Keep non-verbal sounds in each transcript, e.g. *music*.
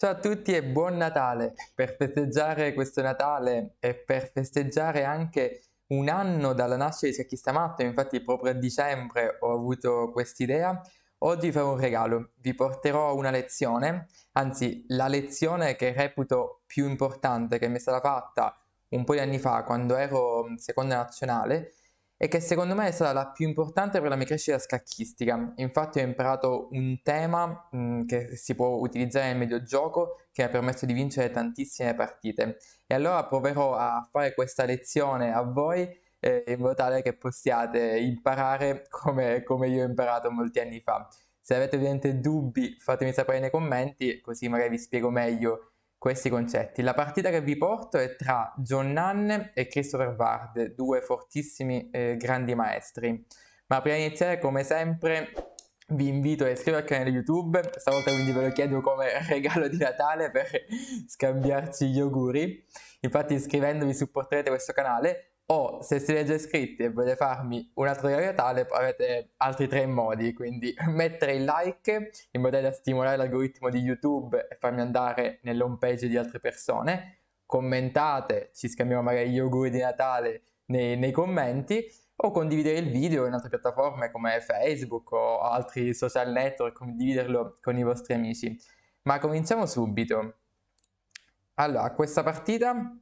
Ciao a tutti e buon Natale! Per festeggiare questo Natale e per festeggiare anche un anno dalla nascita di Secchi Stamatto, infatti proprio a dicembre ho avuto quest'idea, oggi farò un regalo. Vi porterò una lezione, anzi la lezione che reputo più importante che mi è stata fatta un po' di anni fa quando ero seconda nazionale e che secondo me è stata la più importante per la mia crescita scacchistica. Infatti ho imparato un tema mh, mm, che si può utilizzare nel mediogioco che mi ha permesso di vincere tantissime partite. E allora proverò a fare questa lezione a voi eh, in modo tale che possiate imparare come, come io ho imparato molti anni fa. Se avete ovviamente dubbi fatemi sapere nei commenti così magari vi spiego meglio questi concetti. La partita che vi porto è tra John Nunn e Christopher Ward, due fortissimi eh, grandi maestri. Ma prima di iniziare, come sempre, vi invito a iscrivervi al canale YouTube, stavolta quindi ve lo chiedo come *laughs* regalo di Natale per *laughs* scambiarci gli auguri. Infatti iscrivendovi supporterete questo canale o oh, se siete già iscritti e volete farmi un altro di Natale avete altri tre modi, quindi *laughs* mettere il like in modo da stimolare l'algoritmo di YouTube e farmi andare nell'home page di altre persone, commentate, ci scambiamo magari gli auguri di Natale nei, nei commenti o condividere il video in altre piattaforme come Facebook o altri social network, condividerlo con i vostri amici. Ma cominciamo subito. Allora, questa partita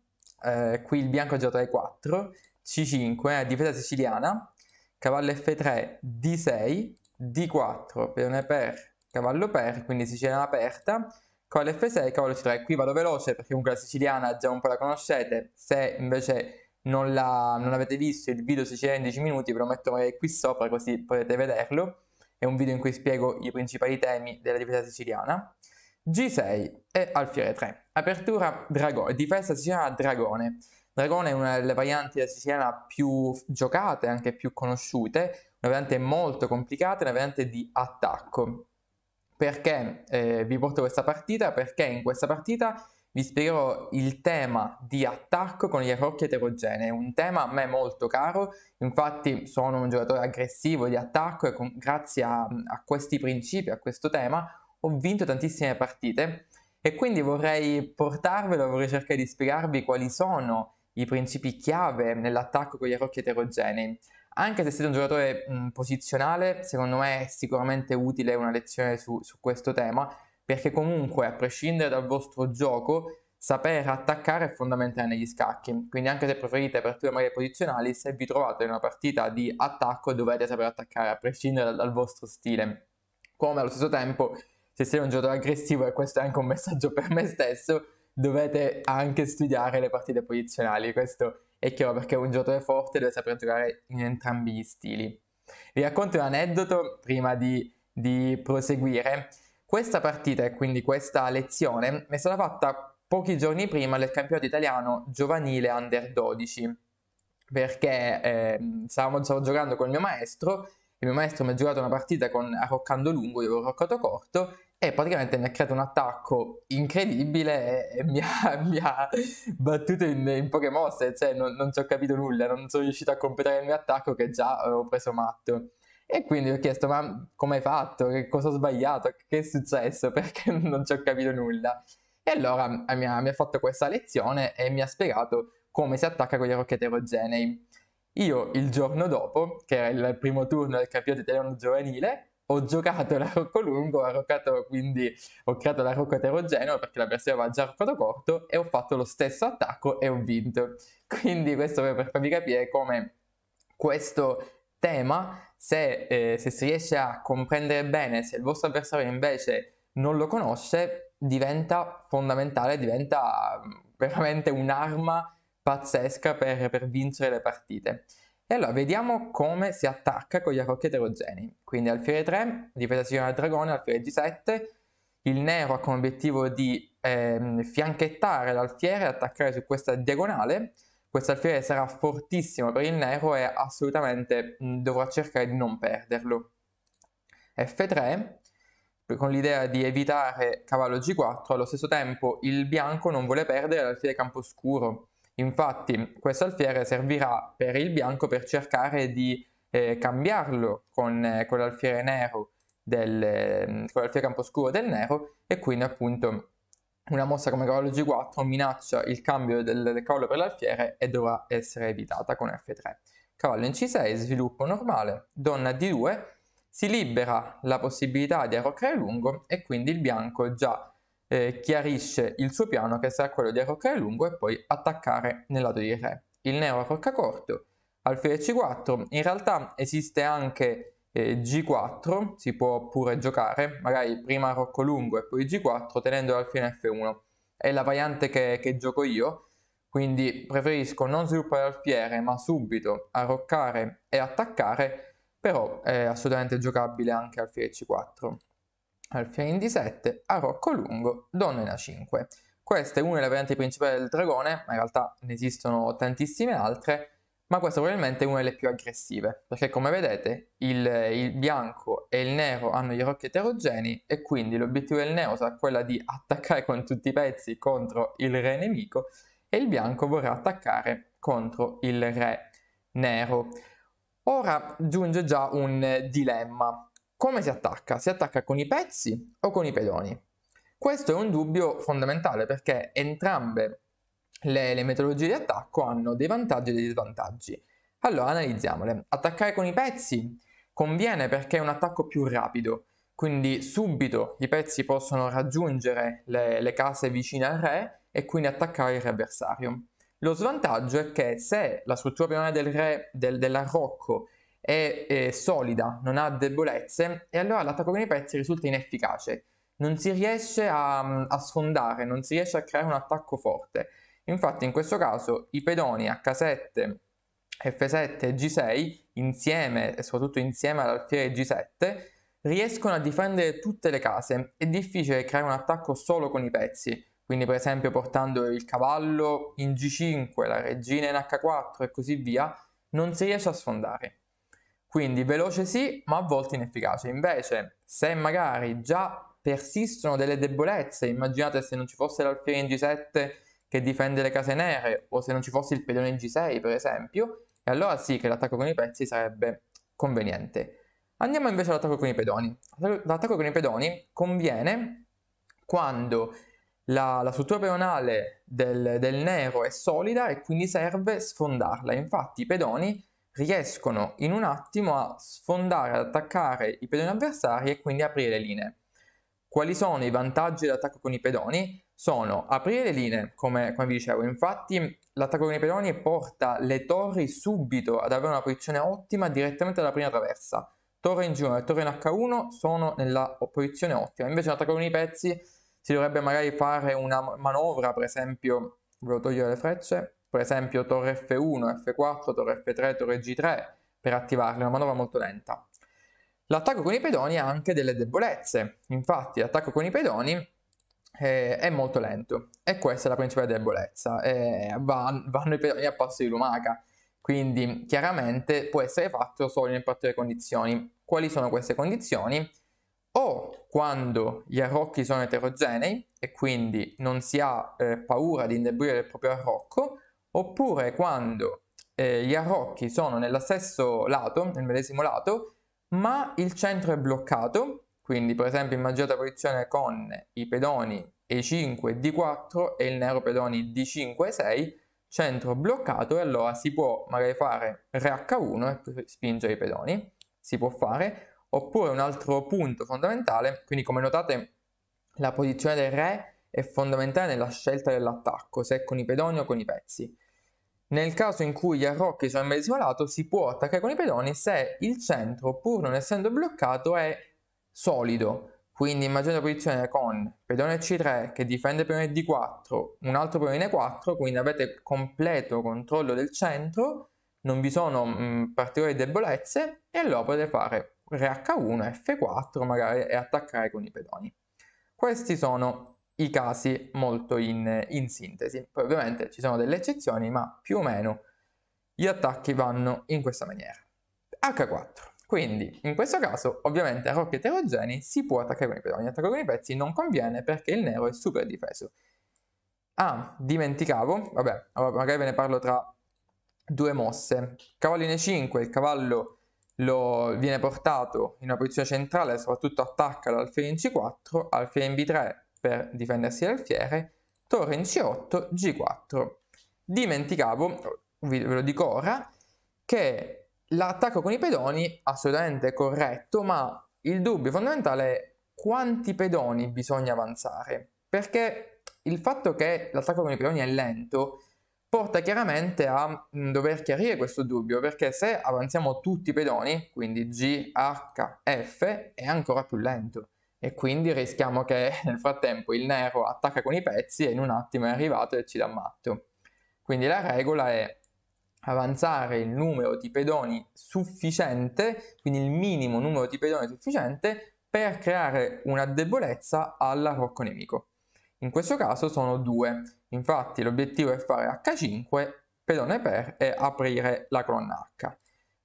eh, qui il bianco ha giocato E4, C5, eh, difesa siciliana, cavallo F3, D6, D4, peone per, cavallo per, quindi siciliana aperta, cavallo F6, cavallo C3. Qui vado veloce perché comunque la siciliana già un po' la conoscete, se invece non, la, non avete visto il video siciliano in 10 minuti ve lo metto magari qui sopra così potete vederlo, è un video in cui spiego i principali temi della difesa siciliana. G6 e alfiere 3. Apertura dragone, difesa siciliana dragone. Dragone è una delle varianti della siciliana più giocate, anche più conosciute, una variante molto complicata, una variante di attacco. Perché eh, vi porto questa partita? Perché in questa partita vi spiegherò il tema di attacco con gli arrocchi eterogenei, un tema a me molto caro, infatti sono un giocatore aggressivo di attacco e con, grazie a, a questi principi, a questo tema, ho vinto tantissime partite e quindi vorrei portarvelo, vorrei cercare di spiegarvi quali sono i principi chiave nell'attacco con gli arrocchi eterogenei. Anche se siete un giocatore mh, posizionale, secondo me è sicuramente utile una lezione su, su questo tema, perché comunque, a prescindere dal vostro gioco, saper attaccare è fondamentale negli scacchi. Quindi, anche se preferite aperture magari posizionali, se vi trovate in una partita di attacco, dovete saper attaccare, a prescindere dal, dal vostro stile. Come allo stesso tempo se sei un giocatore aggressivo, e questo è anche un messaggio per me stesso, dovete anche studiare le partite posizionali. Questo è chiaro perché un giocatore forte deve saper giocare in entrambi gli stili. Vi racconto un aneddoto prima di, di proseguire. Questa partita e quindi questa lezione mi è stata fatta pochi giorni prima del campionato italiano giovanile under 12 perché eh, stavo, stavo giocando con il mio maestro il mio maestro mi ha giocato una partita con arroccando lungo, io avevo arroccato corto e praticamente mi ha creato un attacco incredibile e mi ha, *laughs* mi ha battuto in, in, poche mosse, cioè non, non ci ho capito nulla, non sono riuscito a completare il mio attacco che già avevo preso matto. E quindi ho chiesto, ma come hai fatto? Che cosa ho sbagliato? Che è successo? *laughs* Perché non ci ho capito nulla. E allora mi ha, mi ha fatto questa lezione e mi ha spiegato come si attacca con gli rocchetti eterogenei. Io il giorno dopo, che era il primo turno del campionato italiano giovanile, ho giocato la Rocco lungo, roccato, quindi ho creato la eterogeneo perché l'avversario aveva già arroccato corto e ho fatto lo stesso attacco e ho vinto. *laughs* Quindi questo per farvi capire come questo tema, se, eh, se si riesce a comprendere bene, se il vostro avversario invece non lo conosce, diventa fondamentale, diventa mm, veramente un'arma pazzesca per, per vincere le partite. E allora vediamo come si attacca con gli arocchi eterogenei. Quindi alfiere 3, difesa signora del dragone, alfiere G7. Il nero ha come obiettivo di ehm, fianchettare l'alfiere e attaccare su questa diagonale. Questo alfiere sarà fortissimo per il nero e assolutamente dovrà cercare di non perderlo. F3, con l'idea di evitare cavallo G4, allo stesso tempo il bianco non vuole perdere l'alfiere campo scuro Infatti questo alfiere servirà per il bianco per cercare di eh, cambiarlo con, eh, con l'alfiere nero del, mm, eh, con l'alfiere campo scuro del nero e quindi appunto una mossa come cavallo G4 minaccia il cambio del, del cavallo per l'alfiere e dovrà essere evitata con F3. Cavallo in C6, sviluppo normale, donna D2, si libera la possibilità di arroccare lungo e quindi il bianco già eh, chiarisce il suo piano che sarà quello di arroccare lungo e poi attaccare nel lato di re. Il neo arrocca corto, alfiere c4, in realtà esiste anche eh, g4, si può pure giocare, magari prima arrocco lungo e poi g4 tenendo l'alfiere f1. È la variante che, che gioco io, quindi preferisco non sviluppare alfiere ma subito arroccare e attaccare però è assolutamente giocabile anche alfiere c4 Alfieri d 7, a Rocco Lungo, Donna in A5. Questa è una delle varianti principali del dragone, ma in realtà ne esistono tantissime altre, ma questa probabilmente è una delle più aggressive, perché come vedete il, il bianco e il nero hanno gli occhi eterogenei e quindi l'obiettivo del nero sarà quello di attaccare con tutti i pezzi contro il re nemico e il bianco vorrà attaccare contro il re nero. Ora giunge già un dilemma, come si attacca? Si attacca con i pezzi o con i pedoni? Questo è un dubbio fondamentale perché entrambe le, le metodologie di attacco hanno dei vantaggi e degli svantaggi. Allora, analizziamole. Attaccare con i pezzi conviene perché è un attacco più rapido, quindi subito i pezzi possono raggiungere le, le case vicine al re e quindi attaccare il re avversario. Lo svantaggio è che se la struttura primaria del re, del, dell'arrocco è, è solida, non ha debolezze e allora l'attacco con i pezzi risulta inefficace. Non si riesce a, mm, a sfondare, non si riesce a creare un attacco forte. Infatti in questo caso i pedoni H7 F7 e G6 insieme e soprattutto insieme all'alfiere G7 riescono a difendere tutte le case. È difficile creare un attacco solo con i pezzi, quindi per esempio portando il cavallo in G5, la regina in H4 e così via, non si riesce a sfondare. Quindi veloce sì, ma a volte inefficace. Invece, se magari già persistono delle debolezze, immaginate se non ci fosse l'alfiere in G7 che difende le case nere, o se non ci fosse il pedone in G6 per esempio, e allora sì che l'attacco con i pezzi sarebbe conveniente. Andiamo invece all'attacco con i pedoni. L'attacco con i pedoni conviene quando la, la struttura pedonale del, del nero è solida e quindi serve sfondarla. Infatti i pedoni riescono in un attimo a sfondare, ad attaccare i pedoni avversari e quindi aprire le linee. Quali sono i vantaggi dell'attacco con i pedoni? Sono aprire le linee, come, come vi dicevo, infatti l'attacco con i pedoni porta le torri subito ad avere una posizione ottima direttamente dalla prima traversa. Torre in G1 e torre in H1 sono nella posizione ottima, invece l'attacco con i pezzi si dovrebbe magari fare una manovra, per esempio, volevo togliere le frecce, per esempio torre F1, F4, torre F3, torre G3 per attivarle, una manovra molto lenta. L'attacco con i pedoni ha anche delle debolezze, infatti l'attacco con i pedoni eh, è molto lento e questa è la principale debolezza, eh, vanno i pedoni a passo di lumaca, quindi chiaramente può essere fatto solo in particolari condizioni. Quali sono queste condizioni? O quando gli arrocchi sono eterogenei e quindi non si ha eh, paura di indebolire il proprio arrocco, oppure quando eh, gli arrocchi sono nello stesso lato, nel medesimo lato, ma il centro è bloccato, quindi per esempio immaginate la posizione con i pedoni E5 e D4 e il nero pedoni D5 e 6, centro bloccato e allora si può magari fare RH1 e spingere i pedoni, si può fare, oppure un altro punto fondamentale, quindi come notate la posizione del re è fondamentale nella scelta dell'attacco, se è con i pedoni o con i pezzi. Nel caso in cui gli arrocchi sono in medesimo lato, si può attaccare con i pedoni se il centro, pur non essendo bloccato, è solido. Quindi immaginate la posizione con pedone C3 che difende pedone D4, un altro pedone E4, quindi avete completo controllo del centro, non vi sono mh, particolari debolezze e allora potete fare RH1, F4 magari e attaccare con i pedoni. Questi sono i casi molto in, in sintesi. Poi ovviamente ci sono delle eccezioni, ma più o meno gli attacchi vanno in questa maniera. H4. Quindi, in questo caso, ovviamente a rocchi eterogenei si può attaccare con i pezzi. Ogni attacco con i pezzi non conviene perché il nero è super difeso. Ah, dimenticavo, vabbè, magari ve ne parlo tra due mosse. Cavalline 5, il cavallo lo, viene portato in una posizione centrale, soprattutto attacca l'alfiere in C4, alfiere in B3 per difendersi dal fiere, torre in c8, g4. Dimenticavo, ve lo dico ora, che l'attacco con i pedoni assolutamente corretto, ma il dubbio fondamentale è quanti pedoni bisogna avanzare, perché il fatto che l'attacco con i pedoni è lento porta chiaramente a mm, dover chiarire questo dubbio, perché se avanziamo tutti i pedoni, quindi G, H, F, è ancora più lento e quindi rischiamo che *laughs* nel frattempo il nero attacca con i pezzi e in un attimo è arrivato e ci dà matto. Quindi la regola è avanzare il numero di pedoni sufficiente, quindi il minimo numero di pedoni sufficiente per creare una debolezza all'arocco nemico. In questo caso sono due, infatti l'obiettivo è fare H5, pedone per e aprire la colonna H.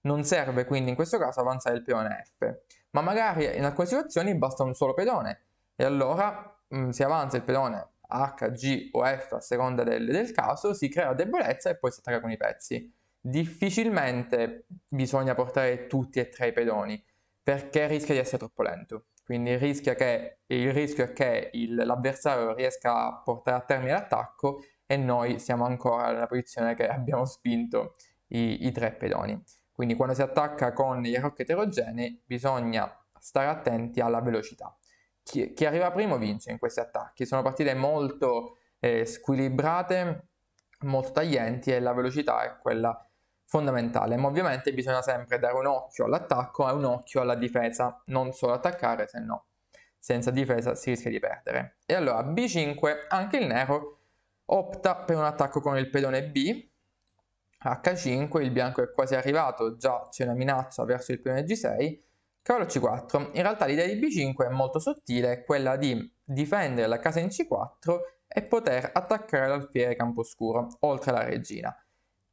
Non serve quindi in questo caso avanzare il pedone F, ma magari in alcune situazioni basta un solo pedone e allora mh, mm, si avanza il pedone H, G o F a seconda del, del caso, si crea debolezza e poi si attacca con i pezzi. Difficilmente bisogna portare tutti e tre i pedoni perché rischia di essere troppo lento. Quindi il rischio, che, il rischio è che il, l'avversario riesca a portare a termine l'attacco e noi siamo ancora nella posizione che abbiamo spinto i, i tre pedoni. Quindi quando si attacca con gli rock eterogenei bisogna stare attenti alla velocità. Chi, chi arriva primo vince in questi attacchi. Sono partite molto eh, squilibrate, molto taglienti e la velocità è quella fondamentale, ma ovviamente bisogna sempre dare un occhio all'attacco e un occhio alla difesa, non solo attaccare, se no senza difesa si rischia di perdere. E allora B5, anche il nero, opta per un attacco con il pedone B, H5 il bianco è quasi arrivato, già c'è una minaccia verso il primo G6, cavallo C4. In realtà l'idea di B5 è molto sottile, è quella di difendere la casa in C4 e poter attaccare l'alfiere campo scuro, oltre alla regina.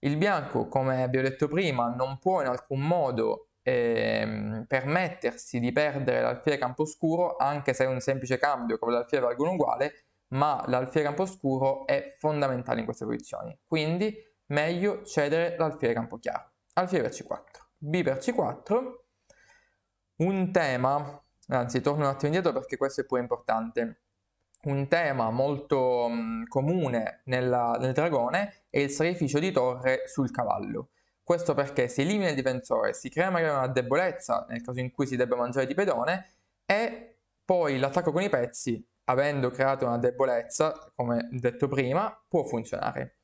Il bianco, come abbiamo detto prima, non può in alcun modo ehm, permettersi di perdere l'alfiere campo scuro, anche se è un semplice cambio, come l'alfiere valgono uguale, ma l'alfiere campo scuro è fondamentale in queste posizioni. Quindi meglio cedere l'alfiere campochiaro. Alfiere per C4, B per C4, un tema, anzi torno un attimo indietro perché questo è pure importante, un tema molto mh, mm, comune nella, nel dragone è il sacrificio di torre sul cavallo. Questo perché si elimina il difensore, si crea magari una debolezza nel caso in cui si debba mangiare di pedone e poi l'attacco con i pezzi, avendo creato una debolezza, come detto prima, può funzionare.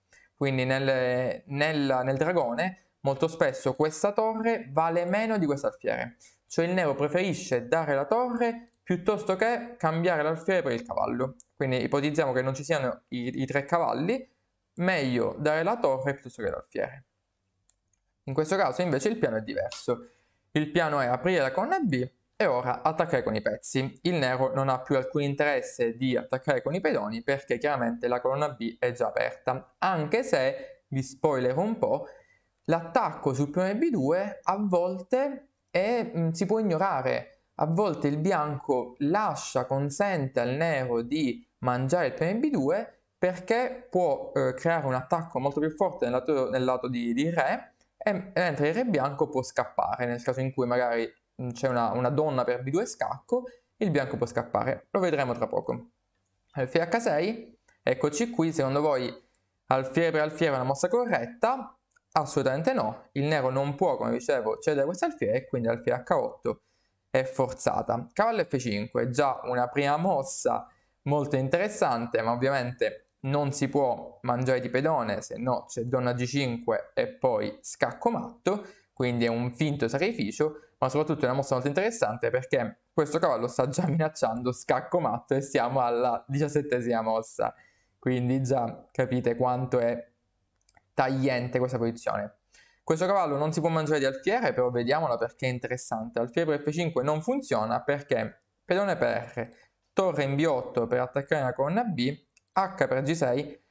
Quindi nel, nel, nel dragone molto spesso questa torre vale meno di questo alfiere. Cioè il nero preferisce dare la torre piuttosto che cambiare l'alfiere per il cavallo. Quindi ipotizziamo che non ci siano i, i tre cavalli, meglio dare la torre piuttosto che l'alfiere. In questo caso invece il piano è diverso. Il piano è aprire la colonna B e ora attaccare con i pezzi. Il nero non ha più alcun interesse di attaccare con i pedoni perché chiaramente la colonna B è già aperta, anche se, vi spoiler un po', l'attacco sul pione B2 a volte è, mh, si può ignorare, a volte il bianco lascia, consente al nero di mangiare il pione B2 perché può eh, creare un attacco molto più forte nel lato, nel lato di, di re e, mentre il re bianco può scappare nel caso in cui magari Mm, c'è una, una donna per B2 scacco, il bianco può scappare, lo vedremo tra poco. Alfiere H6, eccoci qui, secondo voi alfiere per alfiere è una mossa corretta? Assolutamente no, il nero non può, come dicevo, cedere questo alfiere e quindi alfiere H8 è forzata. Cavallo F5, già una prima mossa molto interessante, ma ovviamente non si può mangiare di pedone, se no c'è donna G5 e poi scacco matto quindi è un finto sacrificio, ma soprattutto è una mossa molto interessante perché questo cavallo sta già minacciando scacco matto e siamo alla diciassettesima mossa, quindi già capite quanto è tagliente questa posizione. Questo cavallo non si può mangiare di alfiere, però vediamola perché è interessante. Alfiere per F5 non funziona perché pedone per R, torre in B8 per attaccare la colonna B, H per G6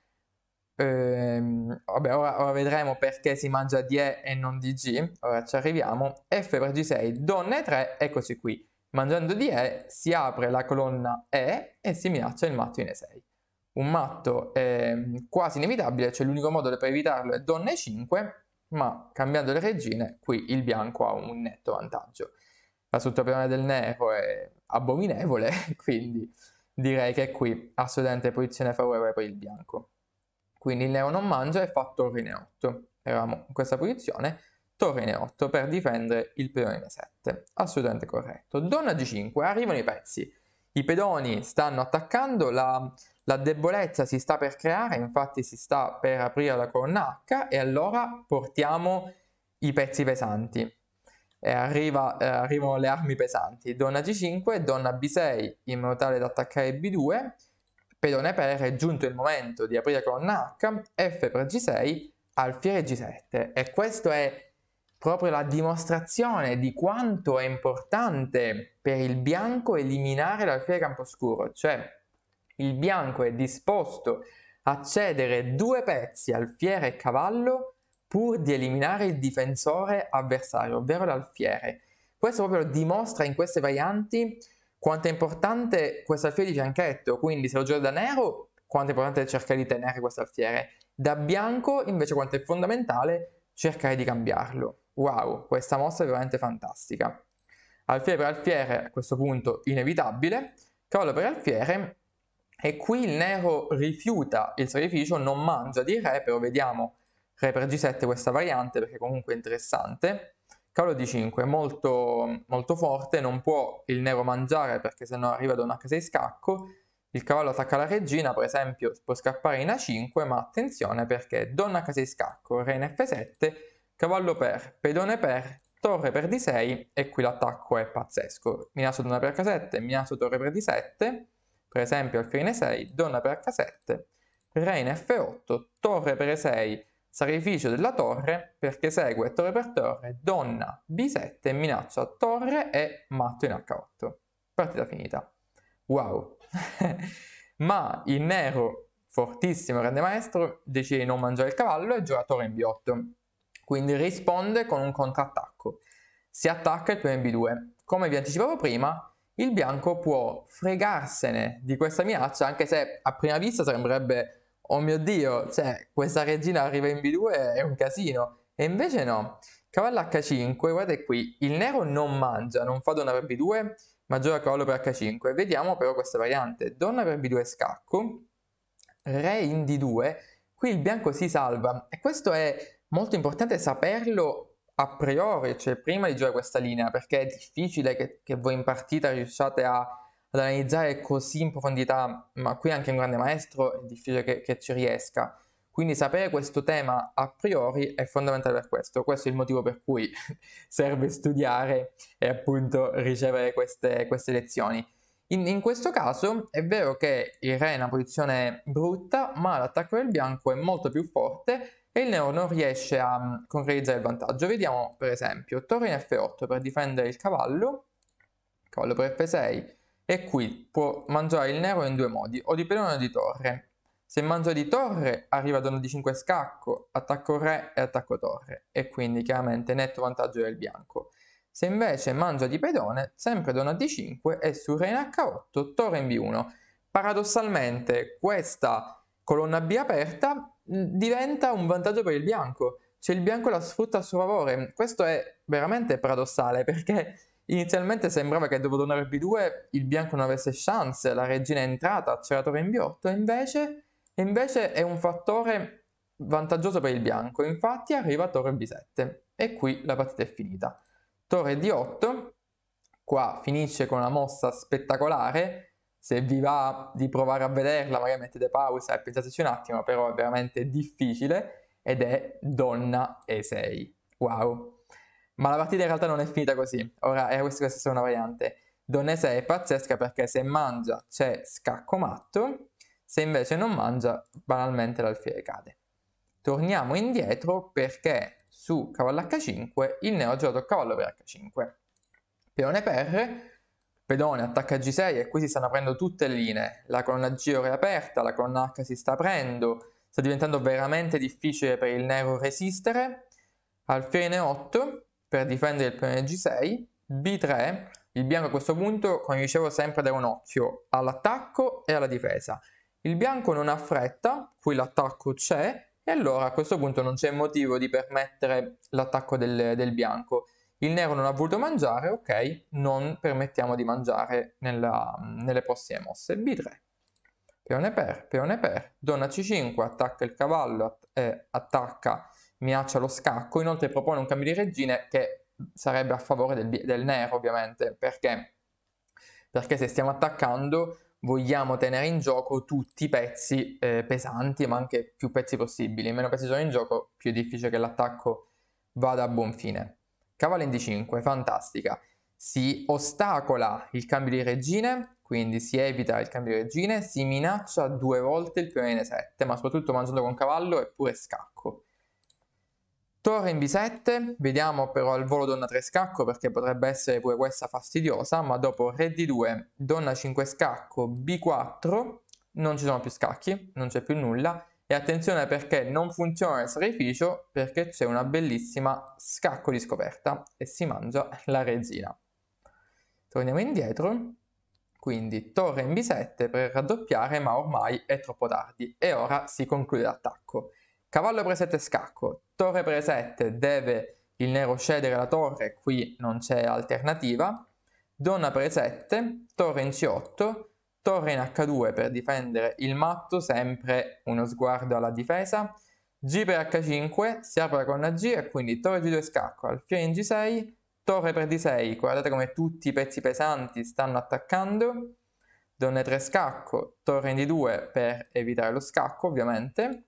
ehm, vabbè, ora, ora, vedremo perché si mangia di E e non di G, ora ci arriviamo, F per G6, donne 3, eccoci qui, mangiando di E si apre la colonna E e si minaccia il matto in E6. Un matto ehm, quasi inevitabile, cioè l'unico modo per evitarlo è donne 5, ma cambiando le regine qui il bianco ha un netto vantaggio. La sottopiana del nero è abominevole, *laughs* quindi direi che qui assolutamente posizione favorevole per il bianco quindi il neo non mangia e fa torre in 8 Eravamo in questa posizione, torre in 8 per difendere il pedone in 7 Assolutamente corretto. Donna g5, arrivano i pezzi. I pedoni stanno attaccando, la, la debolezza si sta per creare, infatti si sta per aprire la colonna H e allora portiamo i pezzi pesanti. Arriva, eh, arrivano le armi pesanti, donna g5, donna b6 in modo tale da attaccare b2 pedone per è giunto il momento di aprire con H, F per G6, alfiere G7 e questo è proprio la dimostrazione di quanto è importante per il bianco eliminare l'alfiere camposcuro, cioè il bianco è disposto a cedere due pezzi, alfiere e cavallo, pur di eliminare il difensore avversario, ovvero l'alfiere. Questo proprio dimostra in queste varianti quanto è importante questo alfiere di fianchetto, quindi se lo giro da nero, quanto è importante cercare di tenere questo alfiere. Da bianco, invece, quanto è fondamentale cercare di cambiarlo. Wow, questa mossa è veramente fantastica. Alfiere per alfiere, a questo punto inevitabile, crollo per alfiere, e qui il nero rifiuta il sacrificio, non mangia di re, però vediamo re per g7 questa variante perché comunque è interessante. Calo d 5 molto, molto forte, non può il nero mangiare perché sennò arriva da un H6 scacco. Il cavallo attacca la regina, per esempio, può scappare in A5, ma attenzione perché donna H6 scacco, re in F7, cavallo per, pedone per, torre per D6 e qui l'attacco è pazzesco. Minasso donna per H7, minasso torre per D7, per esempio alfine 6, donna per H7, re in F8, torre per E6, Sacrificio della torre perché segue torre per torre, donna b7, minaccia torre e matto in h8. Partita finita. Wow. *laughs* Ma il nero, fortissimo grande maestro, decide di non mangiare il cavallo e gioca torre in b8. Quindi risponde con un contrattacco. Si attacca il primo in b2. Come vi anticipavo prima, il bianco può fregarsene di questa minaccia, anche se a prima vista sembrerebbe oh mio Dio, cioè, questa regina arriva in B2 è un casino. E invece no. Cavallo H5, guardate qui, il nero non mangia, non fa donna per B2, ma gioca cavallo per H5. Vediamo però questa variante. Donna per B2 scacco, re in D2, qui il bianco si salva. E questo è molto importante saperlo a priori, cioè prima di giocare questa linea, perché è difficile che, che voi in partita riusciate a ad analizzare così in profondità, ma qui anche un grande maestro è difficile che, che ci riesca. Quindi sapere questo tema a priori è fondamentale per questo, questo è il motivo per cui *laughs* serve studiare e appunto ricevere queste, queste lezioni. In, in, questo caso è vero che il re è in una posizione brutta, ma l'attacco del bianco è molto più forte e il nero non riesce a mm, concretizzare il vantaggio. Vediamo per esempio, torre in F8 per difendere il cavallo, cavallo per F6, e qui può mangiare il nero in due modi, o di pedone o di torre. Se mangia di torre arriva dono di 5 scacco, attacco re e attacco torre, e quindi chiaramente netto vantaggio del bianco. Se invece mangia di pedone, sempre dono di 5 e su re in h8, torre in b1. Paradossalmente questa colonna B aperta diventa un vantaggio per il bianco, cioè il bianco la sfrutta a suo favore. Questo è veramente paradossale *laughs* perché Inizialmente sembrava che dopo donare B2 il bianco non avesse chance, la regina è entrata, c'era torre in B8, invece, invece è un fattore vantaggioso per il bianco, infatti arriva torre B7 e qui la partita è finita. Torre D8, qua finisce con una mossa spettacolare, se vi va di provare a vederla magari mettete pausa e eh, pensateci un attimo, però è veramente difficile ed è donna E6. Wow! Ma la partita in realtà non è finita così. Ora, Airways eh, questa è una variante. Donnesa è pazzesca perché se mangia c'è scacco matto, se invece non mangia banalmente l'alfiere cade. Torniamo indietro perché su cavallo h5 il neo ha giocato cavallo per h5. Peone per, pedone attacca g6 e qui si stanno aprendo tutte le linee. La colonna G ora è aperta, la colonna H si sta aprendo, sta diventando veramente difficile per il nero resistere. Alfiere n 8 per difendere il pione G6, B3, il bianco a questo punto, come dicevo, sempre da un occhio all'attacco e alla difesa. Il bianco non ha fretta, qui l'attacco c'è, e allora a questo punto non c'è motivo di permettere l'attacco del, del, bianco. Il nero non ha voluto mangiare, ok, non permettiamo di mangiare nella, nelle prossime mosse. B3, peone per, peone per, donna C5, attacca il cavallo e eh, attacca minaccia lo scacco, inoltre propone un cambio di regime che sarebbe a favore del, del nero ovviamente, perché? perché? se stiamo attaccando vogliamo tenere in gioco tutti i pezzi eh, pesanti, ma anche più pezzi possibili, meno pezzi sono in gioco più è difficile che l'attacco vada a buon fine. Cavallo in d5, fantastica, si ostacola il cambio di regine, quindi si evita il cambio di regine, si minaccia due volte il pione 7, ma soprattutto mangiando con cavallo e pure scacco. Torre in B7, vediamo però al volo donna 3 scacco perché potrebbe essere pure questa fastidiosa, ma dopo re D2, donna 5 scacco, B4, non ci sono più scacchi, non c'è più nulla, e attenzione perché non funziona il sacrificio perché c'è una bellissima scacco di scoperta e si mangia la resina. Torniamo indietro, quindi torre in B7 per raddoppiare ma ormai è troppo tardi e ora si conclude l'attacco. Cavallo pre7 scacco, torre pre7 deve il nero cedere la torre, qui non c'è alternativa, donna pre7, torre in c8, torre in h2 per difendere il matto, sempre uno sguardo alla difesa, g per h5, si apre la conna g e quindi torre g2 scacco, alfiere in g6, torre per d6, guardate come tutti i pezzi pesanti stanno attaccando, donna 3 scacco, torre in d2 per evitare lo scacco ovviamente,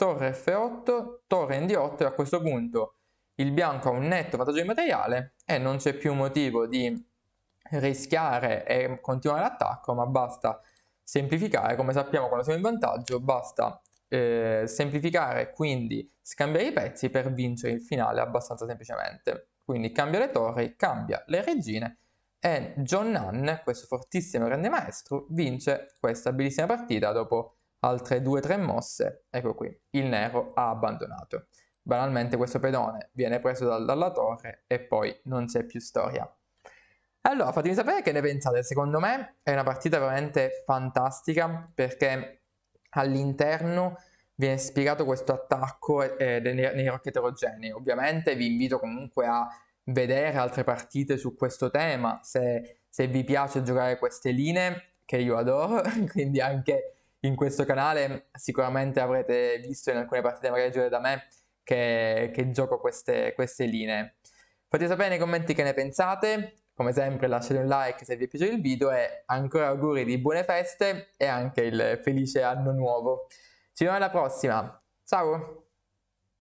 torre F8, torre in D8 e a questo punto il bianco ha un netto vantaggio di materiale e non c'è più motivo di rischiare e continuare l'attacco, ma basta semplificare, come sappiamo quando siamo in vantaggio, basta eh, semplificare, quindi scambiare i pezzi per vincere il finale abbastanza semplicemente. Quindi cambia le torri, cambia le regine e John Nunn, questo fortissimo grande maestro, vince questa bellissima partita dopo altre 2-3 mosse, ecco qui, il nero ha abbandonato. Banalmente questo pedone viene preso dal, dalla torre e poi non c'è più storia. Allora, fatemi sapere che ne pensate, secondo me è una partita veramente fantastica perché all'interno viene spiegato questo attacco eh, nei, nei rock eterogenei. Ovviamente vi invito comunque a vedere altre partite su questo tema, se, se vi piace giocare queste linee, che io adoro, *laughs* quindi anche in questo canale. Sicuramente avrete visto in alcune partite magari giocate da me che, che gioco queste, queste, linee. Fate sapere nei commenti che ne pensate. Come sempre lasciate un like se vi è piaciuto il video e ancora auguri di buone feste e anche il felice anno nuovo. Ci vediamo alla prossima. Ciao!